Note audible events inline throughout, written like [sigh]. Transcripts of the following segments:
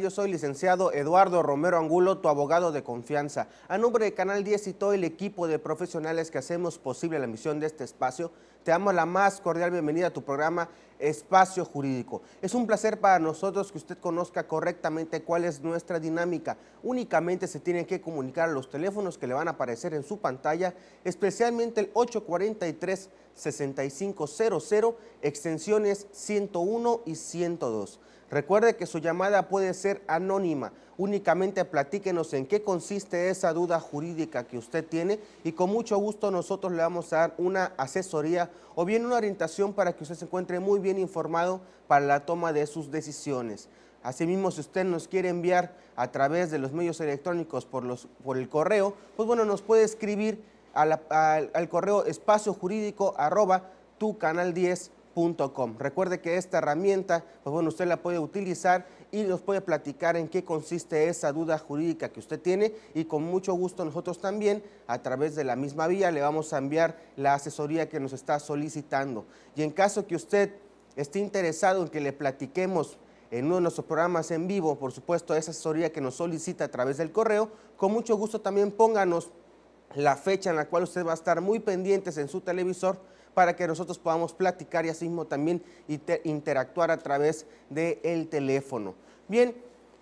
Yo soy licenciado Eduardo Romero Angulo, tu abogado de confianza. A nombre de Canal 10 y todo el equipo de profesionales que hacemos posible la misión de este espacio, te damos la más cordial bienvenida a tu programa espacio jurídico. Es un placer para nosotros que usted conozca correctamente cuál es nuestra dinámica. Únicamente se tienen que comunicar a los teléfonos que le van a aparecer en su pantalla, especialmente el 843-6500, extensiones 101 y 102. Recuerde que su llamada puede ser anónima. Únicamente platíquenos en qué consiste esa duda jurídica que usted tiene y con mucho gusto nosotros le vamos a dar una asesoría o bien una orientación para que usted se encuentre muy bien bien informado para la toma de sus decisiones. Asimismo, si usted nos quiere enviar a través de los medios electrónicos por, los, por el correo, pues bueno, nos puede escribir al correo espacio jurídico arroba Recuerde que esta herramienta, pues bueno, usted la puede utilizar y nos puede platicar en qué consiste esa duda jurídica que usted tiene y con mucho gusto nosotros también a través de la misma vía le vamos a enviar la asesoría que nos está solicitando. Y en caso que usted esté interesado en que le platiquemos en uno de nuestros programas en vivo, por supuesto, esa asesoría que nos solicita a través del correo, con mucho gusto también pónganos la fecha en la cual usted va a estar muy pendientes en su televisor para que nosotros podamos platicar y así mismo también interactuar a través del teléfono. Bien,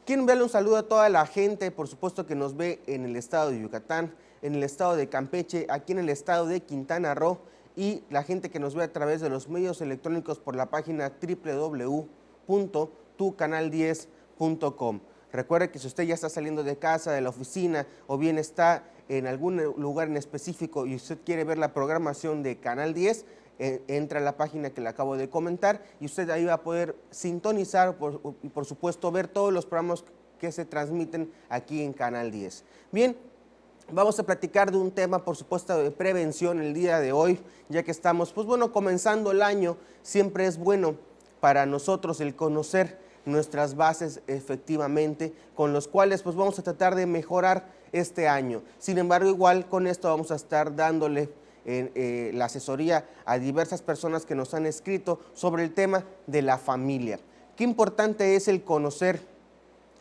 quiero enviarle un saludo a toda la gente, por supuesto, que nos ve en el estado de Yucatán, en el estado de Campeche, aquí en el estado de Quintana Roo, y la gente que nos ve a través de los medios electrónicos por la página www.tucanal10.com. Recuerde que si usted ya está saliendo de casa, de la oficina o bien está en algún lugar en específico y usted quiere ver la programación de Canal 10, eh, entra a la página que le acabo de comentar y usted ahí va a poder sintonizar y por supuesto ver todos los programas que se transmiten aquí en Canal 10. Bien, Vamos a platicar de un tema, por supuesto, de prevención el día de hoy, ya que estamos, pues bueno, comenzando el año. Siempre es bueno para nosotros el conocer nuestras bases efectivamente, con los cuales pues vamos a tratar de mejorar este año. Sin embargo, igual con esto vamos a estar dándole eh, eh, la asesoría a diversas personas que nos han escrito sobre el tema de la familia. Qué importante es el conocer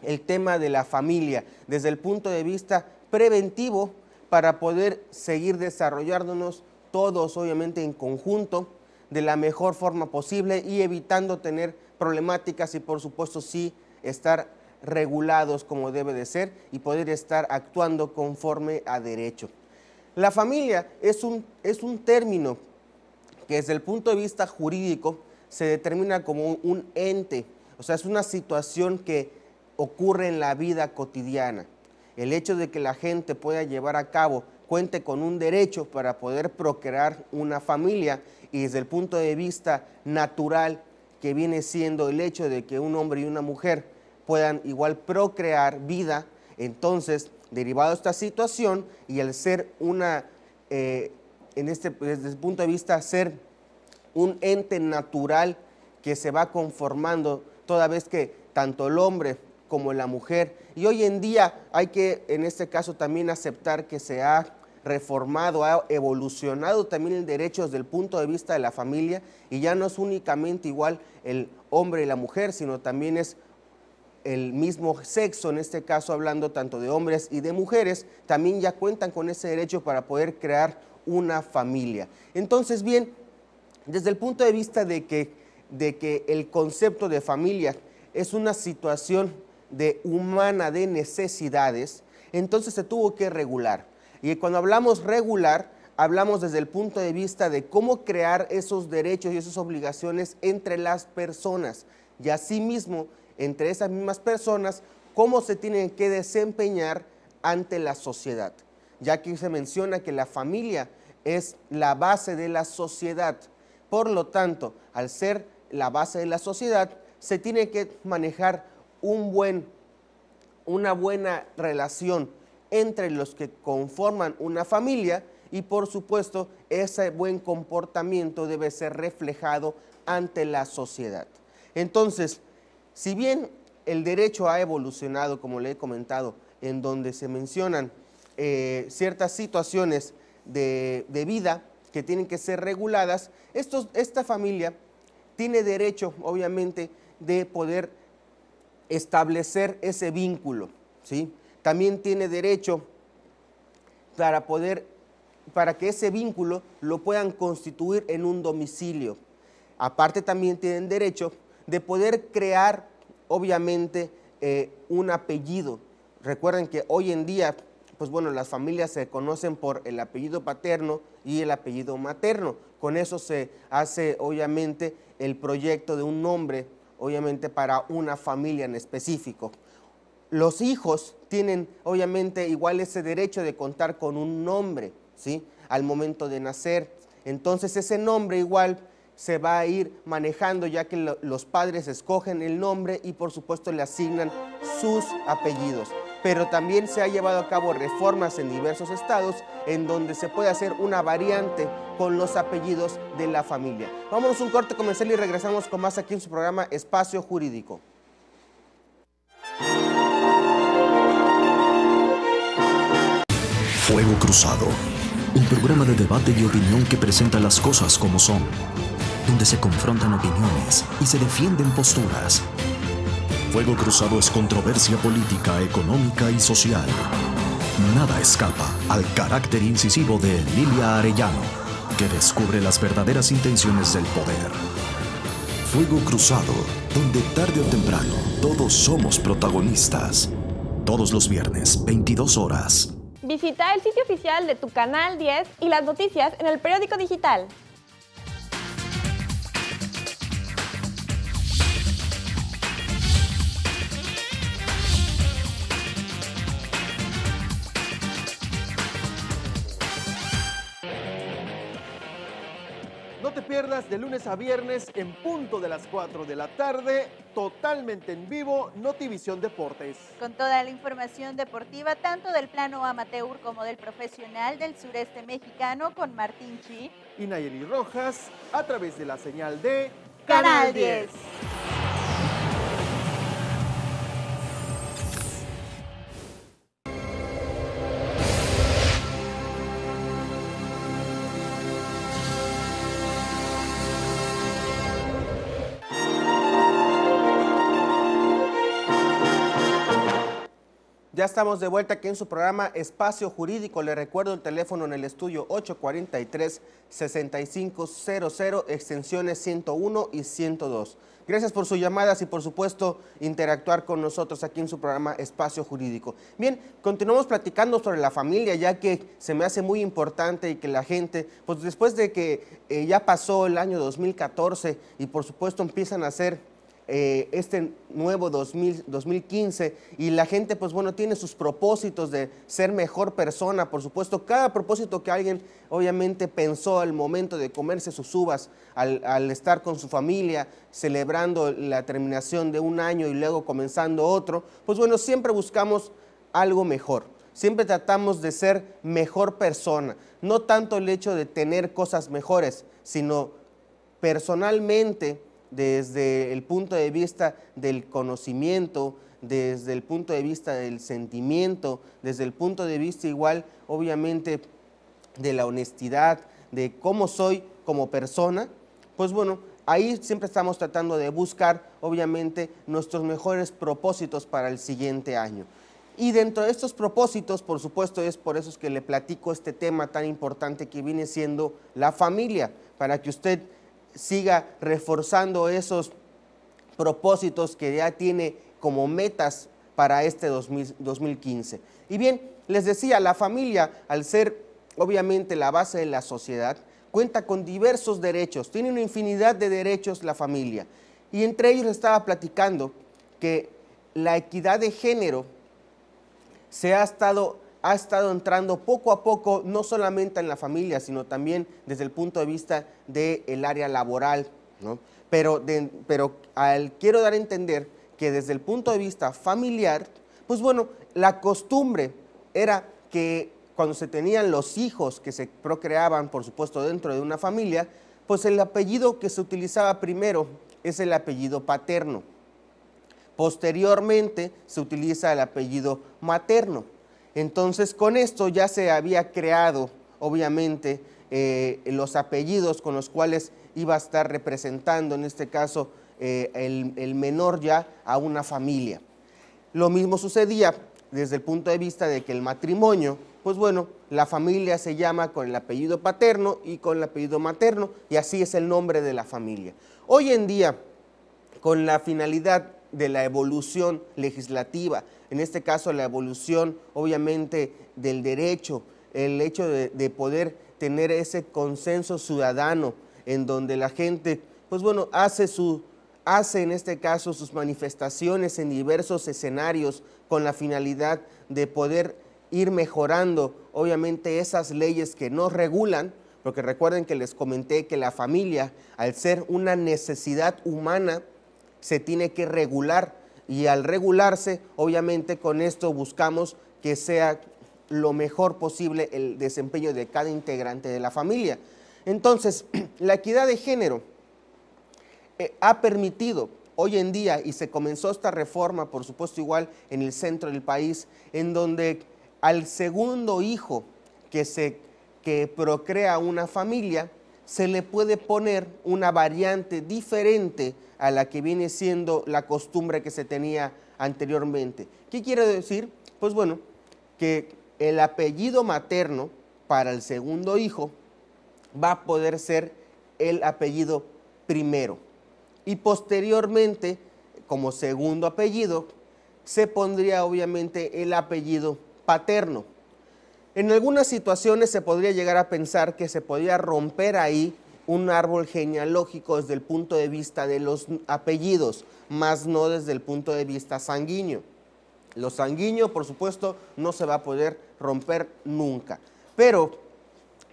el tema de la familia desde el punto de vista preventivo para poder seguir desarrollándonos todos, obviamente, en conjunto de la mejor forma posible y evitando tener problemáticas y, por supuesto, sí estar regulados como debe de ser y poder estar actuando conforme a derecho. La familia es un, es un término que desde el punto de vista jurídico se determina como un ente, o sea, es una situación que ocurre en la vida cotidiana el hecho de que la gente pueda llevar a cabo, cuente con un derecho para poder procrear una familia y desde el punto de vista natural que viene siendo el hecho de que un hombre y una mujer puedan igual procrear vida, entonces, derivado esta situación y el ser una, eh, en este, desde el punto de vista, ser un ente natural que se va conformando toda vez que tanto el hombre como la mujer. Y hoy en día hay que, en este caso, también aceptar que se ha reformado, ha evolucionado también el derecho desde el punto de vista de la familia y ya no es únicamente igual el hombre y la mujer, sino también es el mismo sexo, en este caso hablando tanto de hombres y de mujeres, también ya cuentan con ese derecho para poder crear una familia. Entonces, bien, desde el punto de vista de que, de que el concepto de familia es una situación de humana de necesidades, entonces se tuvo que regular. Y cuando hablamos regular, hablamos desde el punto de vista de cómo crear esos derechos y esas obligaciones entre las personas y asimismo entre esas mismas personas cómo se tienen que desempeñar ante la sociedad, ya que se menciona que la familia es la base de la sociedad. Por lo tanto, al ser la base de la sociedad, se tiene que manejar buen, una buena relación entre los que conforman una familia y por supuesto ese buen comportamiento debe ser reflejado ante la sociedad. Entonces, si bien el derecho ha evolucionado, como le he comentado, en donde se mencionan eh, ciertas situaciones de, vida que tienen que ser reguladas, esta familia tiene derecho, obviamente, de poder establecer ese vínculo, ¿sí? También tiene derecho para poder, para que ese vínculo lo puedan constituir en un domicilio. Aparte también tienen derecho de poder crear, obviamente, eh, un apellido. Recuerden que hoy en día, pues bueno, las familias se conocen por el apellido paterno y el apellido materno. Con eso se hace, obviamente, el proyecto de un nombre obviamente para una familia en específico. Los hijos tienen obviamente igual ese derecho de contar con un nombre, ¿sí? Al momento de nacer. Entonces ese nombre igual se va a ir manejando ya que los padres escogen el nombre y por supuesto le asignan sus apellidos pero también se ha llevado a cabo reformas en diversos estados en donde se puede hacer una variante con los apellidos de la familia. Vámonos un corte comercial y regresamos con más aquí en su programa Espacio Jurídico. Fuego Cruzado, un programa de debate y opinión que presenta las cosas como son, donde se confrontan opiniones y se defienden posturas Fuego Cruzado es controversia política, económica y social. Nada escapa al carácter incisivo de Lilia Arellano, que descubre las verdaderas intenciones del poder. Fuego Cruzado, donde tarde o temprano todos somos protagonistas. Todos los viernes, 22 horas. Visita el sitio oficial de tu canal 10 y las noticias en el periódico digital. de lunes a viernes en punto de las 4 de la tarde, totalmente en vivo, Notivisión Deportes. Con toda la información deportiva, tanto del plano amateur como del profesional del sureste mexicano, con Martín Chi y Nayeli Rojas, a través de la señal de Canal 10. Ya estamos de vuelta aquí en su programa Espacio Jurídico. Le recuerdo el teléfono en el estudio 843-6500, extensiones 101 y 102. Gracias por sus llamadas y por supuesto interactuar con nosotros aquí en su programa Espacio Jurídico. Bien, continuamos platicando sobre la familia ya que se me hace muy importante y que la gente, pues después de que eh, ya pasó el año 2014 y por supuesto empiezan a hacer eh, este nuevo 2015 y la gente pues bueno tiene sus propósitos de ser mejor persona, por supuesto, cada propósito que alguien obviamente pensó al momento de comerse sus uvas, al, al estar con su familia, celebrando la terminación de un año y luego comenzando otro, pues bueno, siempre buscamos algo mejor. Siempre tratamos de ser mejor persona, no tanto el hecho de tener cosas mejores, sino personalmente desde el punto de vista del conocimiento, desde el punto de vista del sentimiento, desde el punto de vista igual, obviamente, de la honestidad, de cómo soy como persona, pues bueno, ahí siempre estamos tratando de buscar, obviamente, nuestros mejores propósitos para el siguiente año. Y dentro de estos propósitos, por supuesto, es por eso es que le platico este tema tan importante que viene siendo la familia, para que usted siga reforzando esos propósitos que ya tiene como metas para este 2015. Y bien, les decía, la familia, al ser obviamente la base de la sociedad, cuenta con diversos derechos, tiene una infinidad de derechos la familia. Y entre ellos estaba platicando que la equidad de género se ha estado ha estado entrando poco a poco, no solamente en la familia, sino también desde el punto de vista del área laboral. Pero, pero al, quiero dar a entender que desde el punto de vista familiar, pues bueno, la costumbre era que cuando se tenían los hijos que se procreaban, por supuesto, dentro de una familia, pues el apellido que se utilizaba primero es el apellido paterno. Posteriormente se utiliza el apellido materno. Entonces, con esto ya se había creado, obviamente, eh, los apellidos con los cuales iba a estar representando, en este caso, eh, el, el menor ya a una familia. Lo mismo sucedía desde el punto de vista de que el matrimonio, pues bueno, la familia se llama con el apellido paterno y con el apellido materno, y así es el nombre de la familia. Hoy en día, con la finalidad de la evolución legislativa, en este caso la evolución obviamente del derecho, el hecho de, poder tener ese consenso ciudadano en donde la gente, pues bueno, hace su, hace en este caso sus manifestaciones en diversos escenarios con la finalidad de poder ir mejorando, obviamente, esas leyes que no regulan, porque recuerden que les comenté que la familia, al ser una necesidad humana, se tiene que regular y al regularse, obviamente con esto buscamos que sea lo mejor posible el desempeño de cada integrante de la familia. Entonces, [clears throat] la equidad de género eh, ha permitido hoy en día, y se comenzó esta reforma, por supuesto igual en el centro del país, en donde al segundo hijo que, se, que procrea una familia, se le puede poner una variante diferente a la que viene siendo la costumbre que se tenía anteriormente. ¿Qué quiere decir? Pues bueno, que el apellido materno para el segundo hijo va a poder ser el apellido primero. Y posteriormente, como segundo apellido, se pondría obviamente el apellido paterno. En algunas situaciones se podría llegar a pensar que se podría romper ahí un árbol genealógico desde el punto de vista de los apellidos, más no desde el punto de vista sanguíneo. Lo sanguíneo, por supuesto, no se va a poder romper nunca. Pero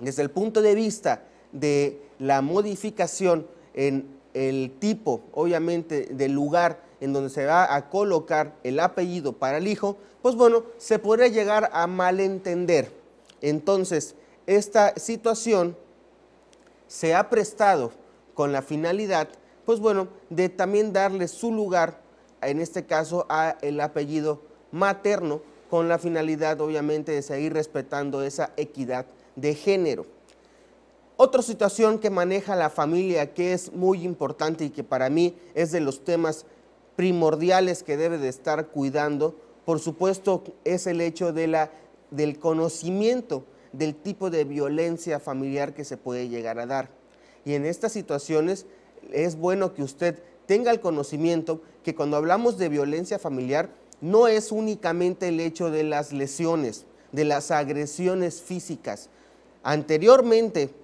desde el punto de vista de la modificación en el tipo, obviamente, del lugar en donde se va a colocar el apellido para el hijo, pues bueno, se podría llegar a malentender. Entonces, esta situación se ha prestado con la finalidad, pues bueno, de también darle su lugar, en este caso, a el apellido materno, con la finalidad, obviamente, de seguir respetando esa equidad de género. Otra situación que maneja la familia que es muy importante y que para mí es de los temas primordiales que debe de estar cuidando, por supuesto, es el hecho de la, del conocimiento del tipo de violencia familiar que se puede llegar a dar. Y en estas situaciones es bueno que usted tenga el conocimiento que cuando hablamos de violencia familiar no es únicamente el hecho de las lesiones, de las agresiones físicas. Anteriormente,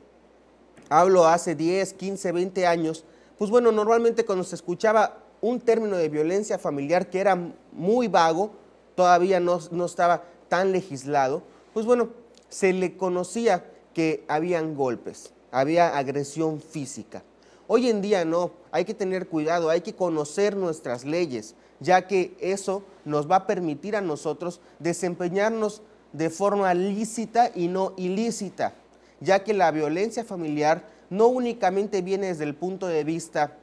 hablo hace 10, 15, 20 años, pues bueno, normalmente cuando se escuchaba un término de violencia familiar que era muy vago, todavía no, estaba tan legislado, pues bueno, se le conocía que habían golpes, había agresión física. Hoy en día no, hay que tener cuidado, hay que conocer nuestras leyes, ya que eso nos va a permitir a nosotros desempeñarnos de forma lícita y no ilícita, ya que la violencia familiar no únicamente viene desde el punto de vista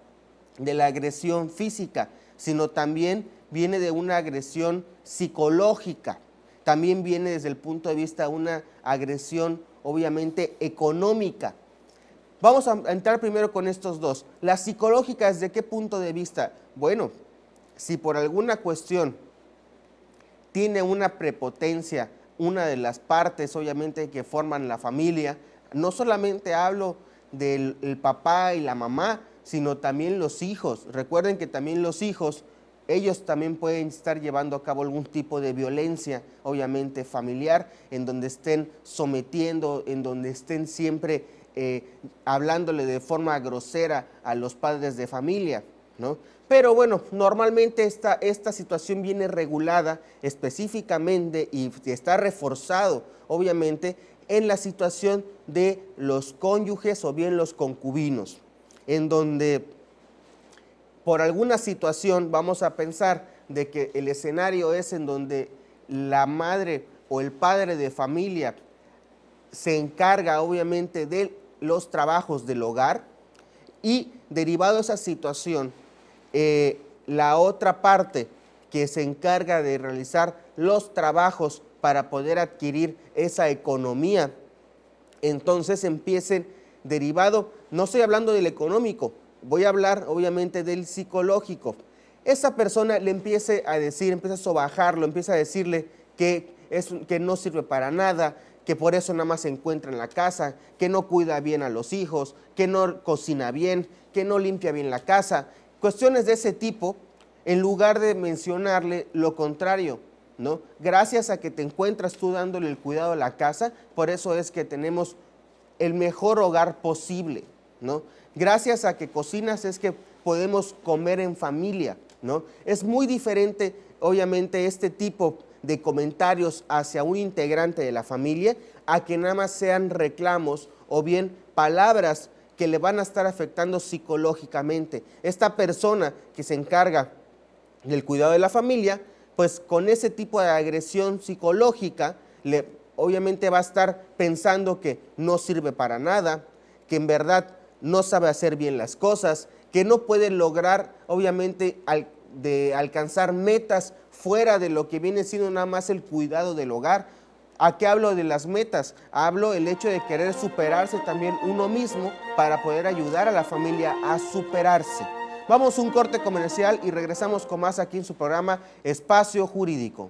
de la agresión física, sino también viene de una agresión psicológica, también viene desde el punto de vista de una agresión obviamente económica. Vamos a entrar primero con estos dos. La psicológica, ¿desde qué punto de vista? Bueno, si por alguna cuestión tiene una prepotencia una de las partes obviamente que forman la familia, no solamente hablo del papá y la mamá, sino también los hijos. Recuerden que también los hijos, ellos también pueden estar llevando a cabo algún tipo de violencia, obviamente familiar, en donde estén sometiendo, en donde estén siempre eh, hablándole de forma grosera a los padres de familia. ¿no? Pero bueno, normalmente esta, esta situación viene regulada específicamente y está reforzado, obviamente, en la situación de los cónyuges o bien los concubinos en donde por alguna situación vamos a pensar de que el escenario es en donde la madre o el padre de familia se encarga obviamente de los trabajos del hogar y derivado de esa situación, eh, la otra parte que se encarga de realizar los trabajos para poder adquirir esa economía, entonces empiecen derivado, no estoy hablando del económico, voy a hablar obviamente del psicológico. Esa persona le empiece a decir, empieza a sobajarlo, empieza a decirle que, es, que no sirve para nada, que por eso nada más se encuentra en la casa, que no cuida bien a los hijos, que no cocina bien, que no limpia bien la casa. Cuestiones de ese tipo, en lugar de mencionarle lo contrario, ¿no? Gracias a que te encuentras tú dándole el cuidado a la casa, por eso es que tenemos el mejor hogar posible, ¿no? Gracias a que cocinas es que podemos comer en familia, ¿no? Es muy diferente, obviamente, este tipo de comentarios hacia un integrante de la familia a que nada más sean reclamos o bien palabras que le van a estar afectando psicológicamente. Esta persona que se encarga del cuidado de la familia, pues con ese tipo de agresión psicológica le obviamente va a estar pensando que no sirve para nada, que en verdad no sabe hacer bien las cosas, que no puede lograr, obviamente, de alcanzar metas fuera de lo que viene siendo nada más el cuidado del hogar. ¿A qué hablo de las metas? Hablo el hecho de querer superarse también uno mismo para poder ayudar a la familia a superarse. Vamos a un corte comercial y regresamos con más aquí en su programa Espacio Jurídico.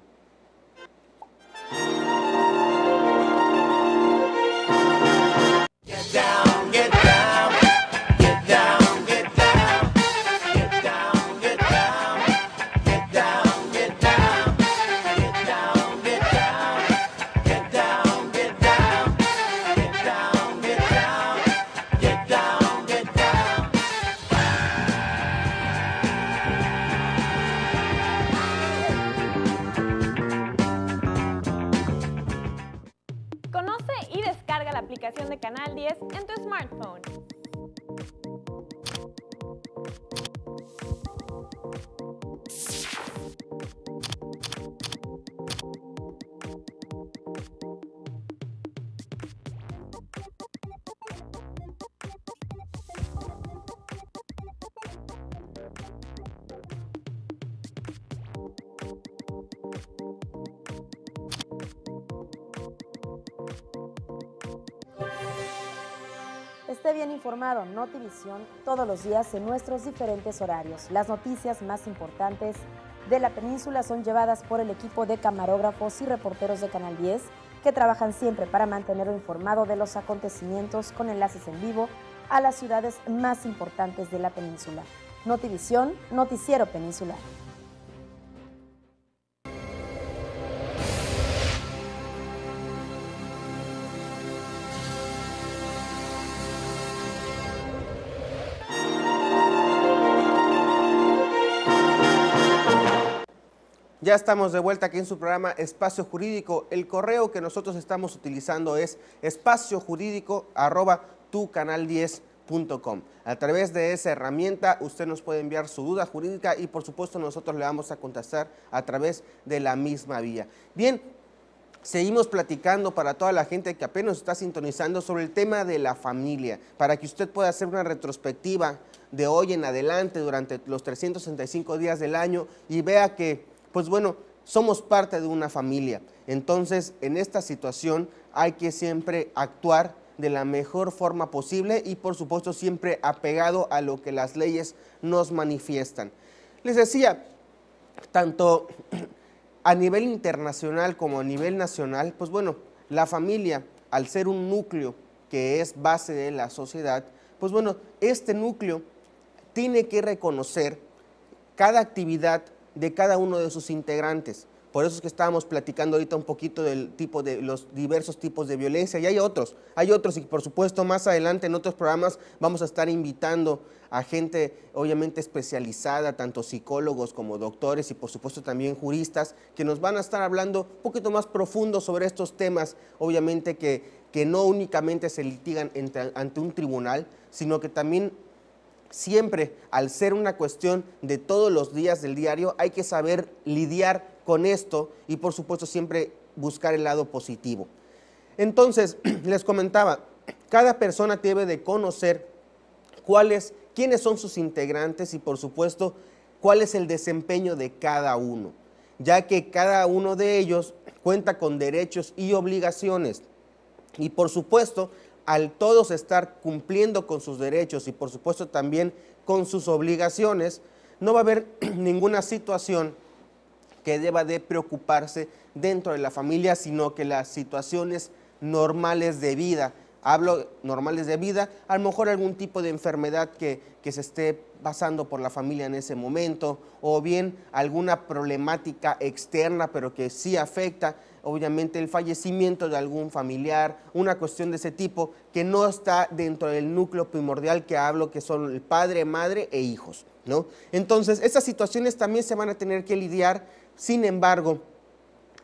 de Canal 10 en tu smartphone. esté bien informado, Notivisión, todos los días en nuestros diferentes horarios. Las noticias más importantes de la península son llevadas por el equipo de camarógrafos y reporteros de Canal 10, que trabajan siempre para mantenerlo informado de los acontecimientos con enlaces en vivo a las ciudades más importantes de la península. Notivisión, Noticiero Peninsular. Ya estamos de vuelta aquí en su programa Espacio Jurídico. El correo que nosotros estamos utilizando es espaciojurídico.com 10com A través de esa herramienta usted nos puede enviar su duda jurídica y por supuesto nosotros le vamos a contestar a través de la misma vía. Bien, Seguimos platicando para toda la gente que apenas está sintonizando sobre el tema de la familia, para que usted pueda hacer una retrospectiva de hoy en adelante durante los 365 días del año y vea que pues bueno, somos parte de una familia. Entonces, en esta situación hay que siempre actuar de la mejor forma posible y por supuesto siempre apegado a lo que las leyes nos manifiestan. Les decía, tanto a nivel internacional como a nivel nacional, pues bueno, la familia, al ser un núcleo que es base de la sociedad, pues bueno, este núcleo tiene que reconocer cada actividad de cada uno de sus integrantes. Por eso es que estábamos platicando ahorita un poquito del tipo de los diversos tipos de violencia y hay otros, hay otros y por supuesto más adelante en otros programas vamos a estar invitando a gente obviamente especializada, tanto psicólogos como doctores y por supuesto también juristas que nos van a estar hablando un poquito más profundo sobre estos temas, obviamente que, que no únicamente se litigan ante un tribunal, sino que también siempre, al ser una cuestión de todos los días del diario, hay que saber lidiar con esto y por supuesto siempre buscar el lado positivo. Entonces, [clears throat] les comentaba, cada persona debe de conocer cuáles, quiénes son sus integrantes y por supuesto cuál es el desempeño de cada uno, ya que cada uno de ellos cuenta con derechos y obligaciones. Y por supuesto, al todos estar cumpliendo con sus derechos y por supuesto también con sus obligaciones, no va a haber [clears throat] ninguna situación que deba de preocuparse dentro de la familia, sino que las situaciones normales de vida Hablo normales de vida, a lo mejor algún tipo de enfermedad que, se esté pasando por la familia en ese momento, o bien alguna problemática externa, pero que sí afecta, obviamente, el fallecimiento de algún familiar, una cuestión de ese tipo, que no está dentro del núcleo primordial que hablo, que son el padre, madre e hijos. Entonces, esas situaciones también se van a tener que lidiar, sin embargo,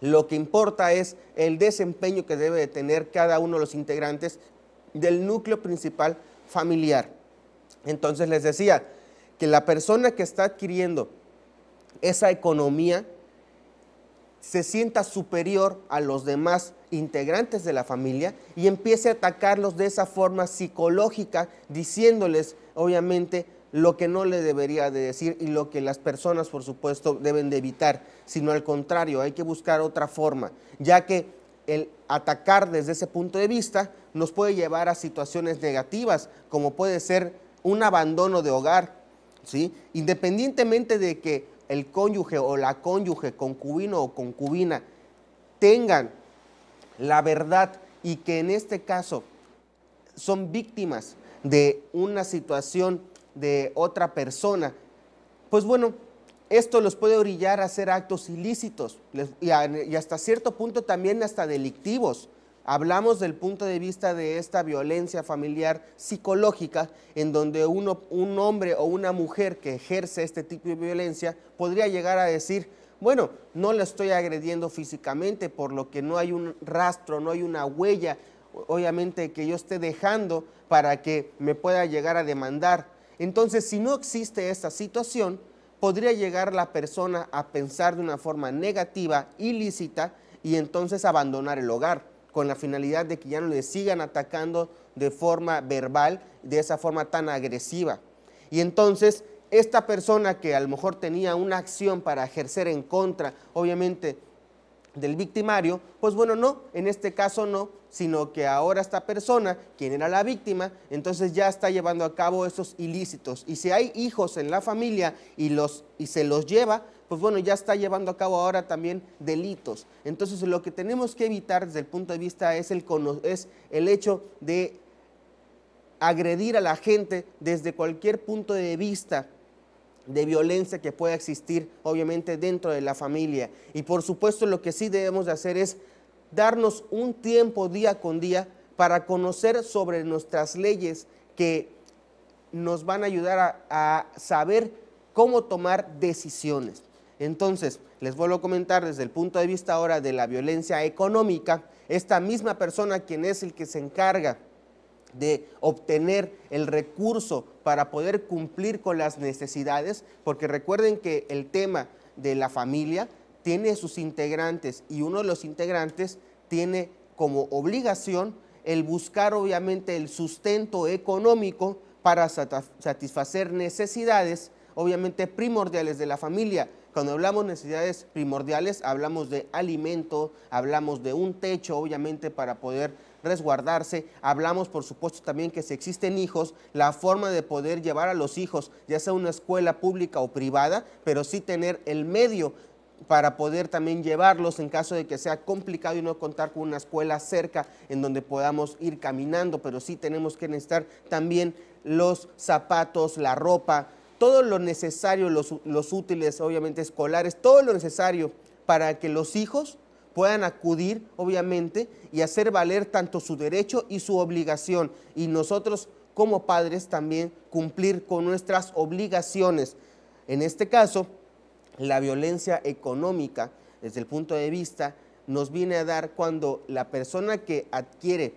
lo que importa es el desempeño que debe de tener cada uno de los integrantes del núcleo principal familiar. Entonces les decía que la persona que está adquiriendo esa economía se sienta superior a los demás integrantes de la familia y empiece a atacarlos de esa forma psicológica, diciéndoles, obviamente, lo que no le debería de decir y lo que las personas, por supuesto, deben de evitar, sino al contrario, hay que buscar otra forma, ya que el atacar desde ese punto de vista nos puede llevar a situaciones negativas, como puede ser un abandono de hogar, ¿sí? Independientemente de que el cónyuge o la cónyuge, concubino o concubina, tengan la verdad y que en este caso son víctimas de una situación de otra persona. Pues bueno, esto los puede orillar a hacer actos ilícitos y, hasta cierto punto también hasta delictivos. Hablamos del punto de vista de esta violencia familiar psicológica, en donde uno, un hombre o una mujer que ejerce este tipo de violencia podría llegar a decir, bueno, no la estoy agrediendo físicamente, por lo que no hay un rastro, no hay una huella, obviamente que yo esté dejando para que me pueda llegar a demandar entonces, si no existe esta situación, podría llegar la persona a pensar de una forma negativa, ilícita, y entonces abandonar el hogar, con la finalidad de que ya no le sigan atacando de forma verbal, de esa forma tan agresiva. Y entonces, esta persona que a lo mejor tenía una acción para ejercer en contra, obviamente, del victimario, pues bueno, no, en este caso no, sino que ahora esta persona, quien era la víctima, entonces ya está llevando a cabo esos ilícitos. Y si hay hijos en la familia y, los, y se los lleva, pues bueno, ya está llevando a cabo ahora también delitos. Entonces lo que tenemos que evitar desde el punto de vista es el, es el hecho de agredir a la gente desde cualquier punto de vista de violencia que pueda existir, obviamente, dentro de la familia. Y por supuesto lo que sí debemos de hacer es darnos un tiempo día con día para conocer sobre nuestras leyes que nos van a ayudar a, a saber cómo tomar decisiones. Entonces, les vuelvo a comentar desde el punto de vista ahora de la violencia económica, esta misma persona quien es el que se encarga de obtener el recurso para poder cumplir con las necesidades, porque recuerden que el tema de la familia tiene sus integrantes y uno de los integrantes tiene como obligación el buscar obviamente el sustento económico para satisfacer necesidades obviamente primordiales de la familia. Cuando hablamos de necesidades primordiales, hablamos de alimento, hablamos de un techo, obviamente, para poder resguardarse. Hablamos, por supuesto, también que si existen hijos, la forma de poder llevar a los hijos, ya sea una escuela pública o privada, pero sí tener el medio para poder también llevarlos en caso de que sea complicado y no contar con una escuela cerca en donde podamos ir caminando, pero sí tenemos que necesitar también los zapatos, la ropa, todo lo necesario, los, los útiles obviamente escolares, todo lo necesario para que los hijos puedan acudir, obviamente, y hacer valer tanto su derecho y su obligación. Y nosotros, como padres, también cumplir con nuestras obligaciones. En este caso, la violencia económica, desde el punto de vista, nos viene a dar cuando la persona que adquiere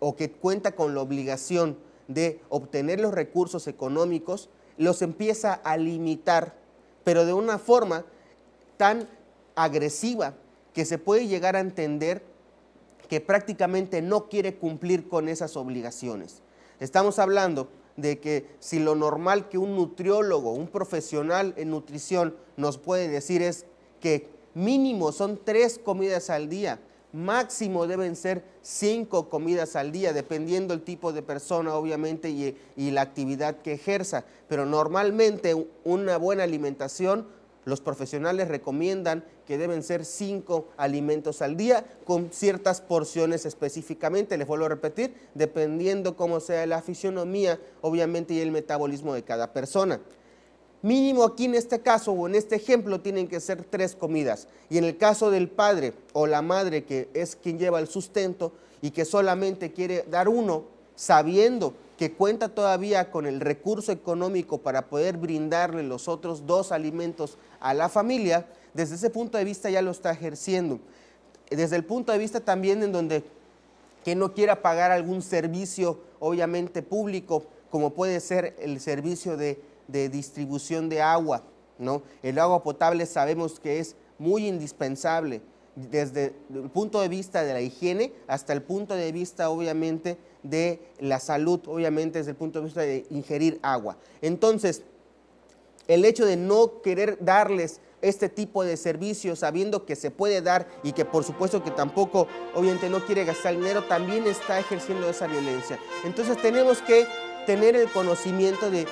o que cuenta con la obligación de obtener los recursos económicos, los empieza a limitar, pero de una forma tan agresiva que se puede llegar a entender que prácticamente no quiere cumplir con esas obligaciones. Estamos hablando de que si lo normal que un nutriólogo, un profesional en nutrición nos puede decir es que mínimo son tres comidas al día, máximo deben ser cinco comidas al día, dependiendo el tipo de persona, obviamente, y, y, la actividad que ejerza. Pero normalmente una buena alimentación los profesionales recomiendan que deben ser cinco alimentos al día con ciertas porciones específicamente, les vuelvo a repetir, dependiendo cómo sea la fisionomía, obviamente, y el metabolismo de cada persona. Mínimo aquí en este caso o en este ejemplo tienen que ser tres comidas. Y en el caso del padre o la madre que es quien lleva el sustento y que solamente quiere dar uno sabiendo que cuenta todavía con el recurso económico para poder brindarle los otros dos alimentos a la familia, desde ese punto de vista ya lo está ejerciendo. Desde el punto de vista también en donde que no quiera pagar algún servicio, obviamente público, como puede ser el servicio de, distribución de agua, El agua potable sabemos que es muy indispensable desde el punto de vista de la higiene hasta el punto de vista, obviamente, de la salud, obviamente, desde el punto de vista de ingerir agua. Entonces, el hecho de no querer darles este tipo de servicios sabiendo que se puede dar y que por supuesto que tampoco obviamente no quiere gastar dinero, también está ejerciendo esa violencia. Entonces tenemos que tener el conocimiento de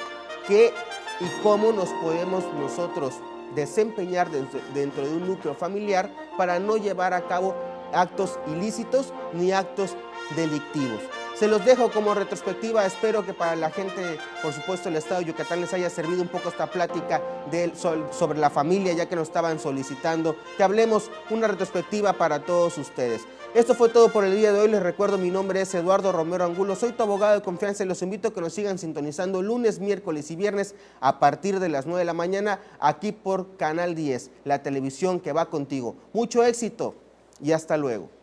que y cómo nos podemos nosotros desempeñar dentro, de un núcleo familiar para no llevar a cabo actos ilícitos ni actos delictivos. Se los dejo como retrospectiva, espero que para la gente, por supuesto, el Estado de Yucatán les haya servido un poco esta plática sobre la familia, ya que nos estaban solicitando que hablemos una retrospectiva para todos ustedes. Esto fue todo por el día de hoy, les recuerdo, mi nombre es Eduardo Romero Angulo, soy tu abogado de confianza y los invito a que nos sigan sintonizando lunes, miércoles y viernes a partir de las 9 de la mañana aquí por Canal 10, la televisión que va contigo. Mucho éxito y hasta luego.